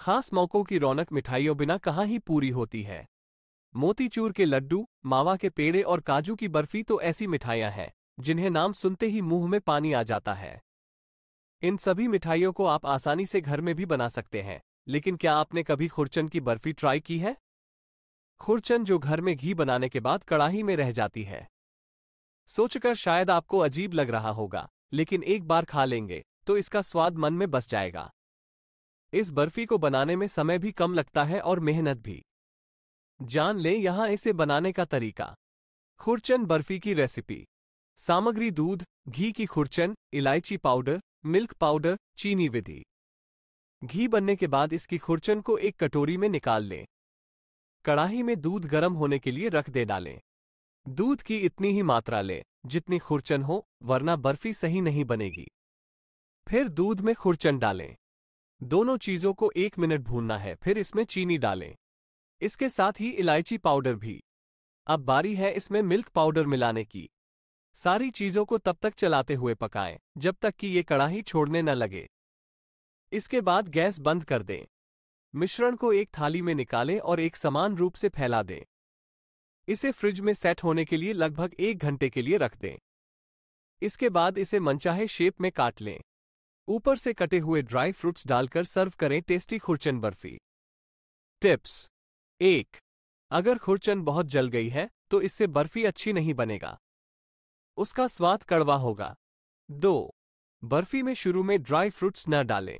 खास मौक़ों की रौनक मिठाइयों बिना कहाँ ही पूरी होती है मोतीचूर के लड्डू मावा के पेड़े और काजू की बर्फी तो ऐसी मिठाइयाँ हैं जिन्हें नाम सुनते ही मुंह में पानी आ जाता है इन सभी मिठाइयों को आप आसानी से घर में भी बना सकते हैं लेकिन क्या आपने कभी खुरचन की बर्फी ट्राई की है खुरचन जो घर में घी बनाने के बाद कड़ाही में रह जाती है सोचकर शायद आपको अजीब लग रहा होगा लेकिन एक बार खा लेंगे तो इसका स्वाद मन में बस जाएगा इस बर्फी को बनाने में समय भी कम लगता है और मेहनत भी जान लें यहां इसे बनाने का तरीका खुरचन बर्फी की रेसिपी सामग्री दूध घी की खुरचन इलायची पाउडर मिल्क पाउडर चीनी विधि घी बनने के बाद इसकी खुरचन को एक कटोरी में निकाल लें कड़ाही में दूध गर्म होने के लिए रख दे डालें दूध की इतनी ही मात्रा लें जितनी खुरचन हो वरना बर्फी सही नहीं बनेगी फिर दूध में खुरचन डालें दोनों चीज़ों को एक मिनट भूनना है फिर इसमें चीनी डालें इसके साथ ही इलायची पाउडर भी अब बारी है इसमें मिल्क पाउडर मिलाने की सारी चीज़ों को तब तक चलाते हुए पकाएं जब तक कि ये कड़ाही छोड़ने न लगे इसके बाद गैस बंद कर दें मिश्रण को एक थाली में निकालें और एक समान रूप से फैला दें इसे फ्रिज में सेट होने के लिए लगभग एक घंटे के लिए रख दें इसके बाद इसे मनचाहे शेप में काट लें ऊपर से कटे हुए ड्राई फ्रूट्स डालकर सर्व करें टेस्टी खुरचन बर्फी टिप्स एक अगर खुरचन बहुत जल गई है तो इससे बर्फी अच्छी नहीं बनेगा उसका स्वाद कड़वा होगा दो बर्फी में शुरू में ड्राई फ्रूट्स न डालें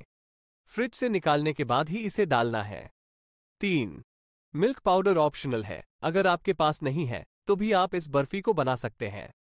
फ्रिज से निकालने के बाद ही इसे डालना है तीन मिल्क पाउडर ऑप्शनल है अगर आपके पास नहीं है तो भी आप इस बर्फी को बना सकते हैं